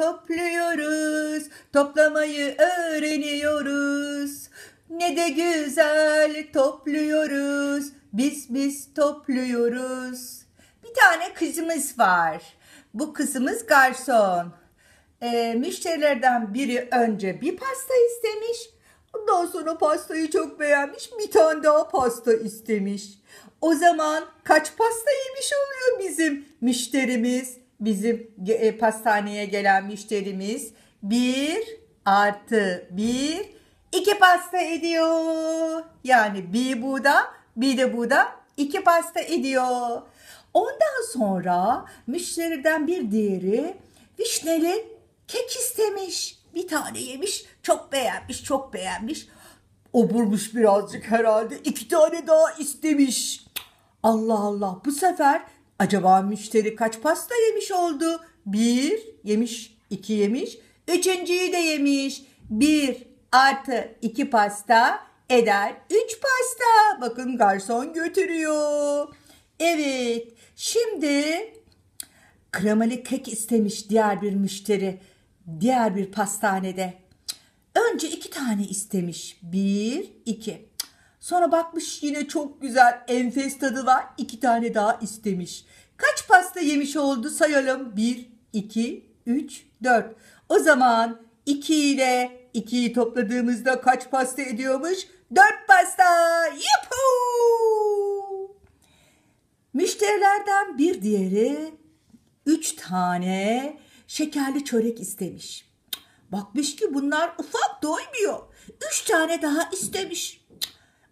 topluyoruz, toplamayı öğreniyoruz. Ne de güzel topluyoruz, biz biz topluyoruz. Bir tane kızımız var. Bu kızımız garson. E, müşterilerden biri önce bir pasta istemiş. Ondan sonra pastayı çok beğenmiş. Bir tane daha pasta istemiş. O zaman kaç pasta yemiş oluyor bizim müşterimiz? bizim e, pastaneye gelen müşterimiz bir artı bir iki pasta ediyor. Yani bir buğda bir de buğda iki pasta ediyor. Ondan sonra müşteriden bir diğeri vişneli kek istemiş. Bir tane yemiş, çok beğenmiş, çok beğenmiş. Oburmuş birazcık herhalde. iki tane daha istemiş. Allah Allah. Bu sefer Acaba müşteri kaç pasta yemiş oldu? Bir yemiş, iki yemiş, üçüncüyü de yemiş. Bir artı iki pasta eder üç pasta. Bakın garson götürüyor. Evet şimdi kremalı kek istemiş diğer bir müşteri diğer bir pastanede. Önce iki tane istemiş. Bir, iki. Sonra bakmış yine çok güzel enfes tadı var. İki tane daha istemiş. Kaç pasta yemiş oldu sayalım. bir iki üç dört O zaman iki ile ikiyi topladığımızda kaç pasta ediyormuş? dört pasta. Yuhu! Müşterilerden bir diğeri üç tane şekerli çörek istemiş. Bakmış ki bunlar ufak doymuyor. üç tane daha istemiş.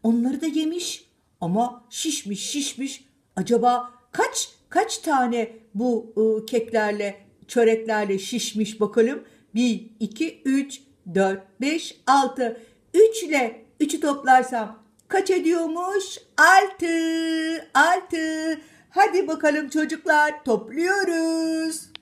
Onları da yemiş ama şişmiş şişmiş. Acaba kaç kaç tane bu e, keklerle, çöreklerle şişmiş bakalım. 1, 2, 3, 4, 5, 6. 3 ile 3'ü toplarsam kaç ediyormuş? 6, 6. Hadi bakalım çocuklar topluyoruz.